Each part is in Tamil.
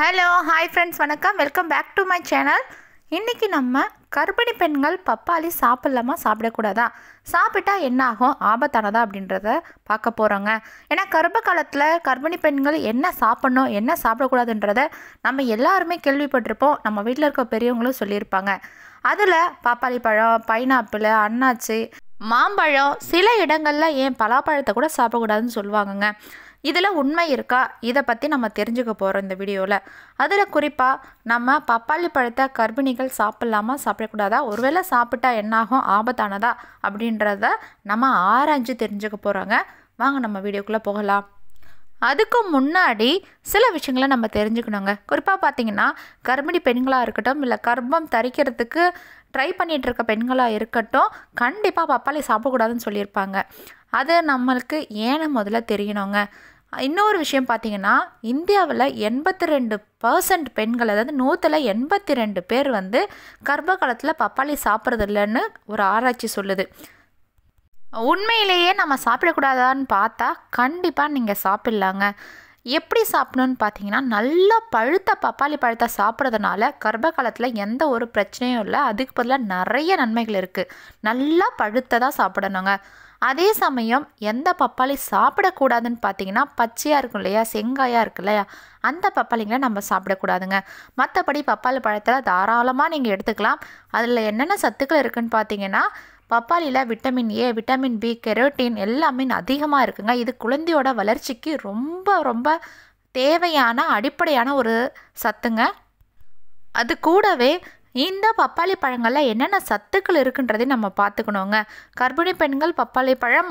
ஹலோ ஹாய் ஃப்ரெண்ட்ஸ் வணக்கம் welcome back to my channel இன்றைக்கி நம்ம கர்ப்பிணி பெண்கள் பப்பாளி சாப்பிட்லாமா சாப்பிடக்கூடாதா சாப்பிட்டா என்ன ஆகும் ஆபத்தானதா அப்படின்றத பார்க்க போகிறோங்க ஏன்னா கர்ப்ப காலத்தில் கர்ப்பிணி பெண்கள் என்ன சாப்பிட்ணும் என்ன சாப்பிடக்கூடாதுன்றத நம்ம எல்லாருமே கேள்விப்பட்டிருப்போம் நம்ம வீட்டில் இருக்க பெரியவங்களும் சொல்லியிருப்பாங்க அதில் பாப்பாளி பழம் பைனாப்பிள் அன்னாச்சி மாம்பழம் சில இடங்களில் ஏன் பலாப்பழத்தை கூட சாப்பிடக்கூடாதுன்னு சொல்லுவாங்கங்க இதில் உண்மை இருக்கா இதை பற்றி நம்ம தெரிஞ்சுக்க போகிறோம் இந்த வீடியோவில் அதில் குறிப்பாக நம்ம பப்பாளி பழத்தை கர்ப்பிணிகள் சாப்பிட்லாமா சாப்பிடக்கூடாதா ஒருவேளை சாப்பிட்டா என்னாகும் ஆபத்தானதா அப்படின்றத நம்ம ஆராய்ஞ்சு தெரிஞ்சுக்க போகிறோங்க வாங்க நம்ம வீடியோக்குள்ளே போகலாம் அதுக்கு முன்னாடி சில விஷயங்களை நம்ம தெரிஞ்சுக்கணுங்க குறிப்பாக பார்த்தீங்கன்னா கர்ப்பிணி பெண்களாக இருக்கட்டும் இல்லை கர்ப்பம் தரிக்கிறதுக்கு ட்ரை இருக்க பெண்களாக இருக்கட்டும் கண்டிப்பாக பப்பாளி சாப்பிடக்கூடாதுன்னு சொல்லியிருப்பாங்க அது நம்மளுக்கு ஏன்னு முதல்ல தெரியணுங்க இன்னொரு விஷயம் பார்த்தீங்கன்னா இந்தியாவில் எண்பத்தி ரெண்டு பர்சன்ட் பெண்கள் அதாவது நூற்றில் எண்பத்தி ரெண்டு பேர் வந்து கர்ப்ப காலத்தில் பப்பாளி சாப்பிட்றது இல்லைன்னு ஒரு ஆராய்ச்சி சொல்லுது உண்மையிலேயே நம்ம சாப்பிடக்கூடாதான்னு பார்த்தா கண்டிப்பாக நீங்கள் சாப்பிட்லாங்க எப்படி சாப்பிடணும்னு பார்த்தீங்கன்னா நல்லா பழுத்த பப்பாளி பழத்தை சாப்பிட்றதுனால கர்ப்ப காலத்தில் எந்த ஒரு பிரச்சனையும் இல்லை அதுக்கு பதிலாக நிறைய நன்மைகள் இருக்குது நல்லா பழுத்ததாக சாப்பிடணுங்க அதே சமயம் எந்த பப்பாளி சாப்பிடக்கூடாதுன்னு பார்த்தீங்கன்னா பச்சையாக இருக்கும் இல்லையா செங்காயாக இருக்கு இல்லையா அந்த பப்பாளிங்களை நம்ம சாப்பிடக்கூடாதுங்க மற்றபடி பப்பாளி பழத்தில் தாராளமாக நீங்கள் எடுத்துக்கலாம் அதில் என்னென்ன சத்துக்கள் இருக்குதுன்னு பார்த்தீங்கன்னா பப்பாளியில் vitamin A vitamin B carotene எல்லாமே அதிகமாக இருக்குங்க இது குழந்தையோட வளர்ச்சிக்கு ரொம்ப ரொம்ப தேவையான அடிப்படையான ஒரு சத்துங்க அது கூடவே இந்த பப்பாளி பழங்களில் என்னென்ன சத்துக்கள் இருக்குன்றதை நம்ம பார்த்துக்கணுங்க கர்ப்பிணி பெண்கள் பப்பாளி பழம்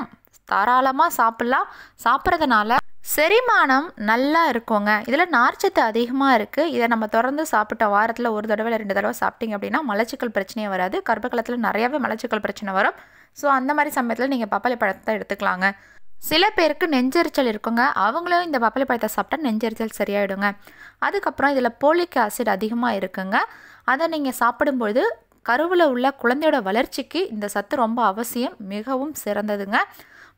தாராளமாக சாப்பிட்லாம் சாப்பிட்றதுனால செரிமானம் நல்லா இருக்குங்க இதில் நார்ச்சத்து அதிகமாக இருக்குது இதை நம்ம தொடர்ந்து சாப்பிட்ட வாரத்தில் ஒரு தடவை ரெண்டு தடவை சாப்பிட்டீங்க அப்படின்னா மலச்சிக்கல் பிரச்சனையே வராது கர்ப்பகலத்தில் நிறையாவே மலச்சிக்கல் பிரச்சனை வரும் ஸோ அந்த மாதிரி சமயத்தில் நீங்கள் பப்பாளி பழத்தை எடுத்துக்கலாங்க சில பேருக்கு நெஞ்செரிச்சல் இருக்குங்க அவங்களும் இந்த பப்பாளி பழத்தை சாப்பிட்டா நெஞ்சரிச்சல் சரியாயிடுங்க அதுக்கப்புறம் இதில் போலிக் ஆசிட் அதிகமாக இருக்குங்க அதை நீங்கள் சாப்பிடும்பொழுது கருவில் உள்ள குழந்தையோட வளர்ச்சிக்கு இந்த சத்து ரொம்ப அவசியம் மிகவும் சிறந்ததுங்க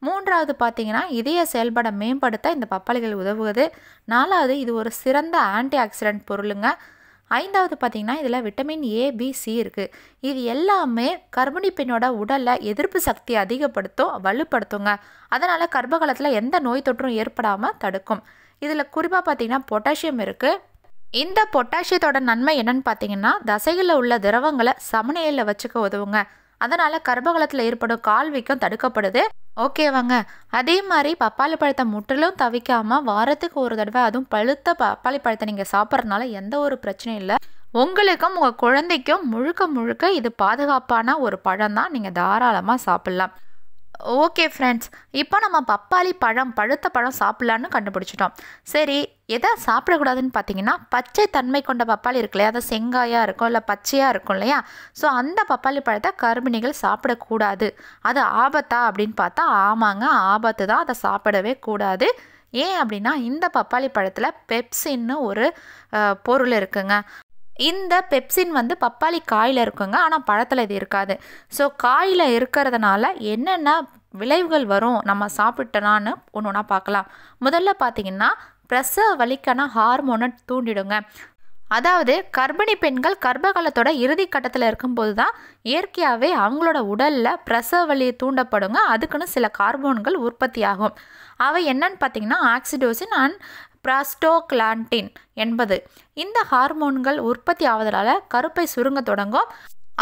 மூன்றாவது பார்த்தீங்கன்னா இதய செயல்பட மேம்படுத்த இந்த பப்பாளிகள் உதவுவது நாலாவது இது ஒரு சிறந்த ஆன்டி ஆக்சிடென்ட் பொருளுங்க ஐந்தாவது பார்த்திங்கன்னா இதில் விட்டமின் ஏ பி சி இருக்குது இது எல்லாமே கர்ப்பிணி பெண்ணோட உடலில் எதிர்ப்பு சக்தி அதிகப்படுத்தும் வலுப்படுத்துங்க அதனால் கர்ப்ப காலத்தில் எந்த நோய் தொற்றும் ஏற்படாமல் தடுக்கும் இதில் குறிப்பாக பார்த்திங்கன்னா பொட்டாசியம் இருக்குது இந்த பொட்டாசியத்தோட நன்மை என்னன்னு பார்த்தீங்கன்னா தசையில் உள்ள திரவங்களை சமநிலையில் வச்சுக்க உதவுங்க அதனால் கர்ப்பகலத்தில் ஏற்படும் கால் வீக்கம் தடுக்கப்படுது ஓகேவாங்க அதே மாதிரி பப்பாளி பழத்தை முற்றிலும் தவிக்காமல் வாரத்துக்கு ஒரு தடவை அதுவும் பழுத்த பப்பாளி பழத்தை நீங்கள் சாப்பிட்றதுனால எந்த ஒரு பிரச்சனையும் இல்லை உங்களுக்கும் உங்கள் குழந்தைக்கும் முழுக்க முழுக்க இது பாதுகாப்பான ஒரு பழம் தான் நீங்கள் தாராளமாக சாப்பிட்லாம் ஓகே ஃப்ரெண்ட்ஸ் இப்போ நம்ம பப்பாளி பழம் பழுத்த பழம் சாப்பிட்லான்னு கண்டுபிடிச்சிட்டோம் சரி எதை சாப்பிடக்கூடாதுன்னு பார்த்தீங்கன்னா பச்சை தன்மை கொண்ட பப்பாளி இருக்கு இல்லையா அதை செங்காயாக இருக்கும் இல்லை பச்சையாக இருக்கும் இல்லையா ஸோ அந்த பப்பாளி பழத்தை கர்ப்பிணிகள் சாப்பிடக்கூடாது அது ஆபத்தா அப்படின்னு பார்த்தா ஆமாங்க ஆபத்து தான் அதை சாப்பிடவே கூடாது ஏன் அப்படின்னா இந்த பப்பாளி பழத்தில் பெப்சின்னு ஒரு பொருள் இருக்குங்க இந்த பெப்சின் வந்து பப்பாளி காயில் இருக்குங்க ஆனால் பழத்தில் இது இருக்காது ஸோ காயில் இருக்கிறதுனால என்னென்ன விளைவுகள் வரும் நம்ம சாப்பிட்டனான்னு ஒன்று ஒன்றா பார்க்கலாம் முதல்ல பார்த்தீங்கன்னா பிரசவ வலிக்கான ஹார்மோனை தூண்டிடுங்க அதாவது கர்ப்பிணி பெண்கள் கர்ப்பகாலத்தோட இறுதி கட்டத்தில் இருக்கும்போது தான் இயற்கையாகவே அவங்களோட உடலில் பிரசவ வலியை தூண்டப்படுங்க அதுக்குன்னு சில கார்போன்கள் உற்பத்தி ஆகும் அவை என்னன்னு பார்த்தீங்கன்னா ஆக்சிடோசின் அண்ட் பிராஸ்டோகிளாண்டின் என்பது இந்த ஹார்மோன்கள் உற்பத்தி ஆவதனால கருப்பை சுருங்க தொடங்கும்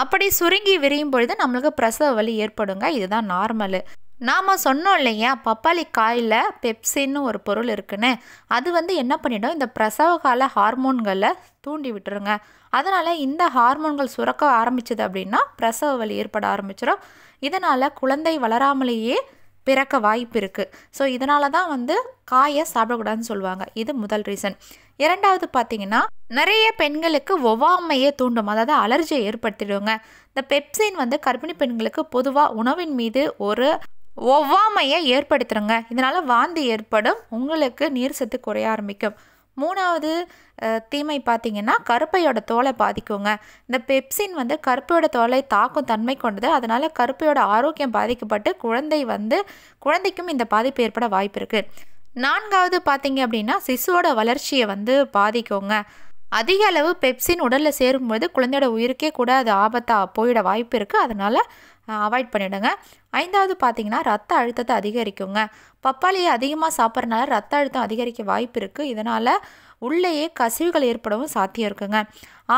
அப்படி சுருங்கி விரியும் பொழுது நம்மளுக்கு பிரசவ வலி ஏற்படுங்க இதுதான் நார்மலு நாம் சொன்னோம் இல்லையா பப்பாளி காயில் பெப்சின்னு ஒரு பொருள் இருக்குன்னு அது வந்து என்ன பண்ணிடும் இந்த பிரசவ கால ஹார்மோன்களை தூண்டி விட்டுருங்க அதனால் இந்த ஹார்மோன்கள் சுரக்க ஆரம்பிச்சது அப்படின்னா பிரசவ வலி ஏற்பட ஆரம்பிச்சிடும் இதனால் குழந்தை வளராமலேயே பிறக்க வாய்ப்பு இருக்குது ஸோ இதனால தான் வந்து காயை சாப்பிடக்கூடாதுன்னு சொல்லுவாங்க இது முதல் ரீசன் இரண்டாவது பார்த்தீங்கன்னா நிறைய பெண்களுக்கு ஒவ்வாமையை தூண்டும் அதாவது அலர்ஜியை ஏற்படுத்திடுவாங்க இந்த பெப்சின் வந்து கர்ப்பிணி பெண்களுக்கு பொதுவாக உணவின் மீது ஒரு ஒவ்வாமையை ஏற்படுத்துறங்க இதனால் வாந்தி ஏற்படும் உங்களுக்கு நீர் சத்து குறைய ஆரம்பிக்கும் மூணாவது தீமை பார்த்திங்கன்னா கருப்பையோட தோலை பாதிக்குங்க இந்த பெப்சின் வந்து கருப்பையோட தோலை தாக்கும் தன்மை கொண்டது அதனால் கருப்பையோட ஆரோக்கியம் பாதிக்கப்பட்டு குழந்தை வந்து குழந்தைக்கும் இந்த பாதிப்பு ஏற்பட வாய்ப்பு இருக்குது நான்காவது பார்த்திங்க அப்படின்னா சிசுவோட வளர்ச்சியை வந்து பாதிக்குங்க அதிக அளவு பெப்சின் உடலில் சேரும்போது குழந்தையோட உயிருக்கே கூட அது ஆபத்தாக போயிட வாய்ப்பு இருக்குது அதனால் அவாய்ட் பண்ணிவிடுங்க ஐந்தாவது பார்த்தீங்கன்னா ரத்த அழுத்தத்தை அதிகரிக்குங்க பப்பாளியை அதிகமாக சாப்பிட்றனால ரத்த அழுத்தம் அதிகரிக்க வாய்ப்பு இருக்குது இதனால் உள்ளேயே கசிவுகள் ஏற்படவும் சாத்தியம் இருக்குங்க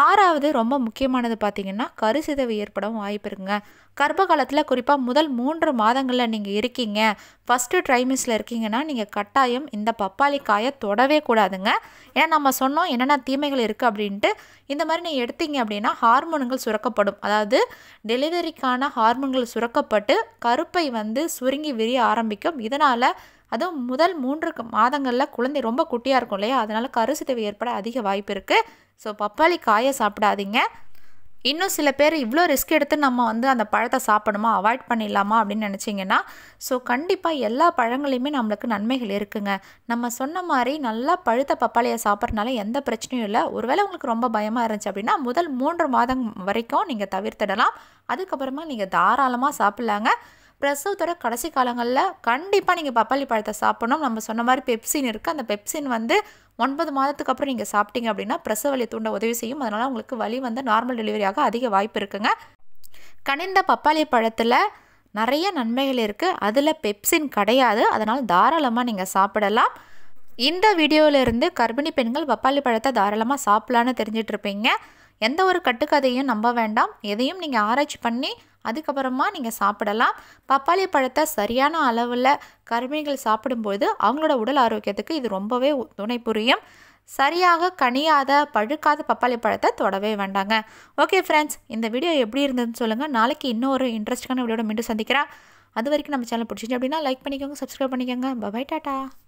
ஆறாவது ரொம்ப முக்கியமானது பார்த்தீங்கன்னா கருசிதவு ஏற்படவும் வாய்ப்பு இருக்குங்க கர்ப்ப காலத்தில் குறிப்பாக முதல் மூன்று மாதங்களில் நீங்கள் இருக்கீங்க ஃபஸ்ட்டு ட்ரைமிஸில் இருக்கீங்கன்னா நீங்கள் கட்டாயம் இந்த பப்பாளி காயை தொடவே கூடாதுங்க ஏன்னா நம்ம சொன்னோம் என்னென்ன தீமைகள் இருக்குது அப்படின்ட்டு இந்த மாதிரி நீங்கள் எடுத்தீங்க அப்படின்னா ஹார்மோன்கள் சுரக்கப்படும் அதாவது டெலிவரிக்கான ஹார்மோன்கள் சுரக்கப்பட்டு கருப்பை வந்து சுருங்கி விரிய ஆரம்பிக்கும் இதனால் அதுவும் முதல் மூன்று மாதங்களில் குழந்தை ரொம்ப குட்டியாக இருக்கும் இல்லையா அதனால் தேவை ஏற்பட அதிக வாய்ப்பு இருக்குது ஸோ பப்பாளி காயை சாப்பிடாதீங்க இன்னும் சில பேர் இவ்வளோ ரிஸ்க் எடுத்து நம்ம வந்து அந்த பழத்தை சாப்பிடணுமா அவாய்ட் பண்ணிடலாமா அப்படின்னு நினச்சிங்கன்னா ஸோ கண்டிப்பாக எல்லா பழங்களையுமே நம்மளுக்கு நன்மைகள் இருக்குங்க நம்ம சொன்ன மாதிரி நல்லா பழுத்த பப்பாளியை சாப்பிட்றதுனால எந்த பிரச்சனையும் இல்லை ஒருவேளை உங்களுக்கு ரொம்ப பயமாக இருந்துச்சு அப்படின்னா முதல் மூன்று மாதம் வரைக்கும் நீங்கள் தவிர்த்திடலாம் அதுக்கப்புறமா நீங்கள் தாராளமாக சாப்பிட்லாங்க பிரசவத்தோட கடைசி காலங்களில் கண்டிப்பாக நீங்கள் பப்பாளி பழத்தை சாப்பிடணும் நம்ம சொன்ன மாதிரி பெப்சின் இருக்குது அந்த பெப்சின் வந்து ஒன்பது மாதத்துக்கு அப்புறம் நீங்கள் சாப்பிட்டீங்க அப்படின்னா பிரசவ வழியை தூண்ட உதவி செய்யும் அதனால் உங்களுக்கு வலி வந்து நார்மல் டெலிவரியாக அதிக வாய்ப்பு இருக்குங்க கனிந்த பப்பாளி பழத்தில் நிறைய நன்மைகள் இருக்குது அதில் பெப்சின் கிடையாது அதனால் தாராளமாக நீங்கள் சாப்பிடலாம் இந்த வீடியோவிலிருந்து கர்ப்பிணி பெண்கள் பப்பாளி பழத்தை தாராளமாக சாப்பிட்லான்னு தெரிஞ்சிட்ருப்பீங்க எந்த ஒரு கட்டுக்கதையும் நம்ப வேண்டாம் எதையும் நீங்கள் ஆராய்ச்சி பண்ணி அதுக்கப்புறமா நீங்கள் சாப்பிடலாம் பப்பாளி பழத்தை சரியான அளவில் கருமைகள் சாப்பிடும்போது அவங்களோட உடல் ஆரோக்கியத்துக்கு இது ரொம்பவே துணை புரியும் சரியாக கனியாத பழுக்காத பப்பாளி பழத்தை தொடவே வேண்டாங்க ஓகே ஃப்ரெண்ட்ஸ் இந்த வீடியோ எப்படி இருந்ததுன்னு சொல்லுங்கள் நாளைக்கு இன்னொரு இன்ட்ரெஸ்டிங்கான வீடியோட மீண்டும் சந்திக்கிறேன் அது வரைக்கும் நம்ம சேனல் பிடிச்சிச்சு அப்படின்னா லைக் பண்ணிக்கோங்க சப்ஸ்கிரைப் பண்ணிக்கோங்க பபாய் டாட்டா